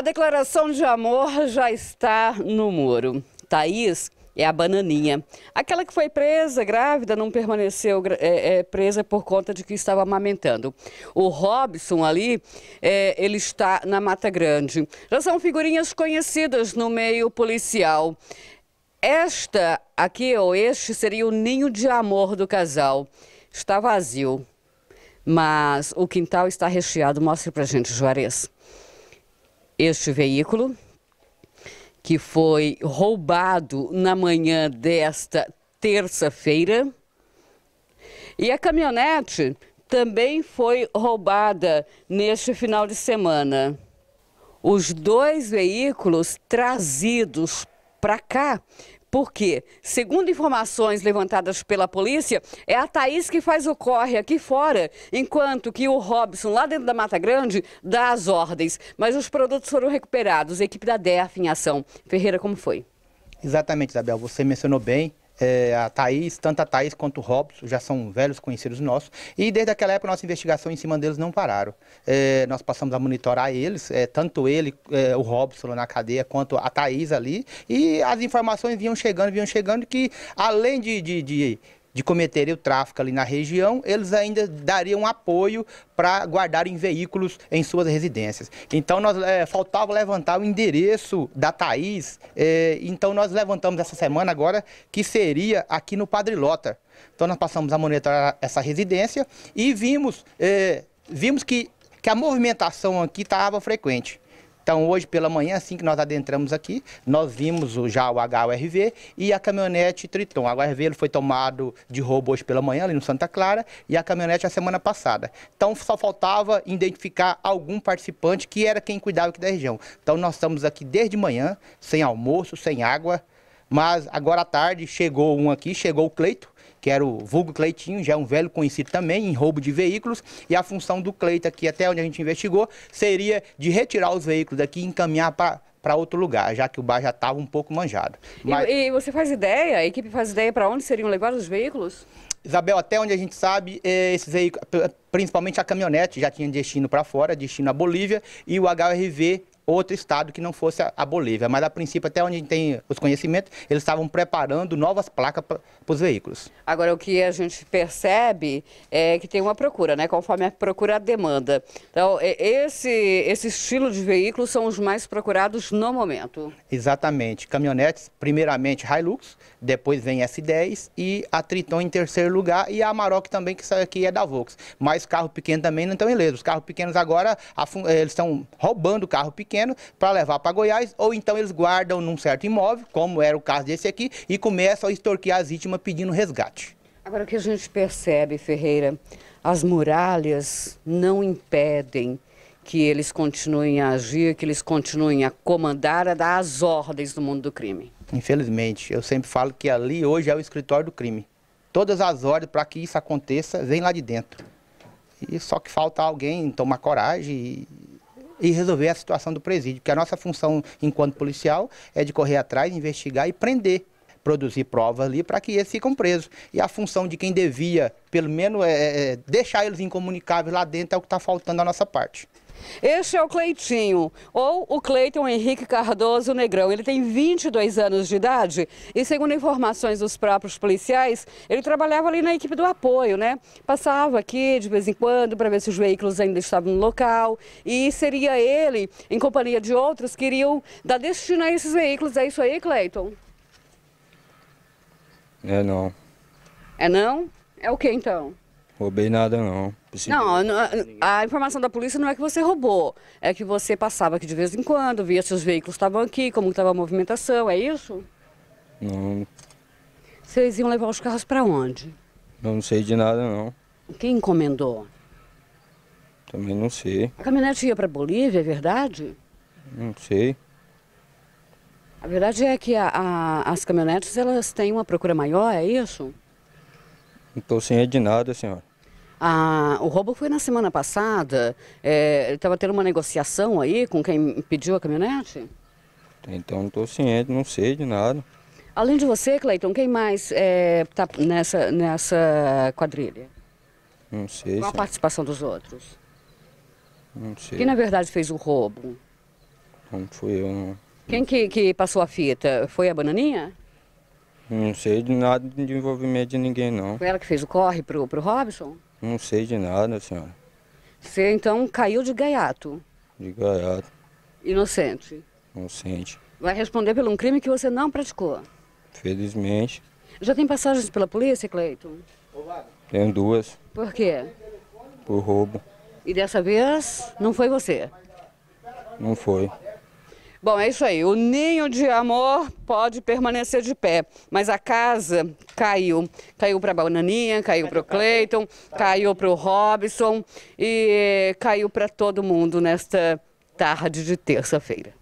A declaração de amor já está no muro. Thaís é a bananinha. Aquela que foi presa, grávida, não permaneceu é, é, presa por conta de que estava amamentando. O Robson ali, é, ele está na Mata Grande. Já são figurinhas conhecidas no meio policial. Esta aqui ou este seria o ninho de amor do casal. Está vazio, mas o quintal está recheado. Mostre pra gente, Juarez este veículo que foi roubado na manhã desta terça-feira. E a caminhonete também foi roubada neste final de semana. Os dois veículos trazidos para cá porque, segundo informações levantadas pela polícia, é a Thaís que faz o corre aqui fora, enquanto que o Robson, lá dentro da Mata Grande, dá as ordens. Mas os produtos foram recuperados, equipe da DEF em ação. Ferreira, como foi? Exatamente, Isabel, você mencionou bem é, a Thaís, tanto a Thaís quanto o Robson, já são velhos conhecidos nossos, e desde aquela época nossa investigação em cima deles não pararam. É, nós passamos a monitorar eles, é, tanto ele, é, o Robson na cadeia, quanto a Thaís ali, e as informações vinham chegando, vinham chegando, que além de, de, de de cometerem o tráfico ali na região, eles ainda dariam apoio para guardarem veículos em suas residências. Então, nós, é, faltava levantar o endereço da Thaís, é, então nós levantamos essa semana agora, que seria aqui no Padre Padrilota. Então, nós passamos a monitorar essa residência e vimos, é, vimos que, que a movimentação aqui estava frequente. Então, hoje pela manhã, assim que nós adentramos aqui, nós vimos o, já o HRV e a caminhonete Triton. O HRV ele foi tomado de roubo hoje pela manhã, ali no Santa Clara, e a caminhonete a semana passada. Então, só faltava identificar algum participante que era quem cuidava aqui da região. Então, nós estamos aqui desde manhã, sem almoço, sem água, mas agora à tarde chegou um aqui, chegou o Cleito, que era o vulgo Cleitinho, já é um velho conhecido também em roubo de veículos, e a função do Cleita aqui, até onde a gente investigou, seria de retirar os veículos daqui e encaminhar para para outro lugar, já que o bar já estava um pouco manjado. Mas... E, e, você faz ideia, a equipe faz ideia para onde seriam levados os veículos? Isabel, até onde a gente sabe, é, esses veículos, principalmente a caminhonete, já tinha destino para fora, destino à Bolívia, e o HRV outro estado que não fosse a, Bolívia. Mas, a princípio, até onde tem os conhecimentos, eles estavam preparando novas placas para os veículos. Agora, o que a gente percebe é que tem uma procura, né? Conforme a procura, a demanda. Então, esse, esse estilo de veículos são os mais procurados no momento. Exatamente. Caminhonetes, primeiramente Hilux, depois vem S10 e a Triton em terceiro lugar e a Amarok também, que aqui é da Vox. Mas carro pequeno também não estão eleitos. Os carros pequenos agora, eles estão roubando o carro pequeno pequeno para levar para Goiás, ou então eles guardam num certo imóvel, como era o caso desse aqui, e começam a extorquir as vítimas pedindo resgate. Agora, o que a gente percebe, Ferreira, as muralhas não impedem que eles continuem a agir, que eles continuem a comandar, a dar as ordens do mundo do crime. Infelizmente, eu sempre falo que ali hoje é o escritório do crime. Todas as ordens para que isso aconteça vêm lá de dentro. E só que falta alguém tomar coragem e, e resolver a situação do presídio, porque a nossa função enquanto policial é de correr atrás, investigar e prender produzir provas ali para que eles ficam presos. E a função de quem devia, pelo menos, é, é, é deixar eles incomunicáveis lá dentro é o que está faltando da nossa parte. Este é o Cleitinho, ou o Cleiton Henrique Cardoso Negrão. Ele tem 22 anos de idade e, segundo informações dos próprios policiais, ele trabalhava ali na equipe do apoio, né? Passava aqui de vez em quando para ver se os veículos ainda estavam no local e seria ele, em companhia de outros, que iriam dar destino a esses veículos. É isso aí, Cleiton? É não. É não? É o que então? Roubei nada não. Não, a informação da polícia não é que você roubou, é que você passava aqui de vez em quando, via se os veículos estavam aqui, como estava a movimentação, é isso? Não. Vocês iam levar os carros para onde? não sei de nada não. Quem encomendou? Também não sei. A caminhonete ia para Bolívia, é verdade? Não sei. A verdade é que a, a, as caminhonetes elas têm uma procura maior, é isso? Não estou sem de nada, senhora. Ah, o roubo foi na semana passada. É, Estava tendo uma negociação aí com quem pediu a caminhonete? Então não estou ciente, não sei de nada. Além de você, Cleiton, quem mais está é, tá nessa, nessa quadrilha? Não sei. Qual a participação dos outros? Não sei. Quem na verdade fez o roubo? Não fui eu, não. Quem que, que passou a fita? Foi a Bananinha? Não sei de nada de envolvimento de ninguém, não. Foi ela que fez o corre pro, pro Robson? Não sei de nada, senhora. Você, então, caiu de gaiato? De gaiato. Inocente? Inocente. Vai responder por um crime que você não praticou? Felizmente. Já tem passagens pela polícia, Cleiton? Tenho duas. Por quê? Por roubo. E dessa vez não foi você? Não foi. Bom, é isso aí. O ninho de amor pode permanecer de pé, mas a casa caiu. Caiu para a Bananinha, caiu para o Cleiton, caiu para o Robson e eh, caiu para todo mundo nesta tarde de terça-feira.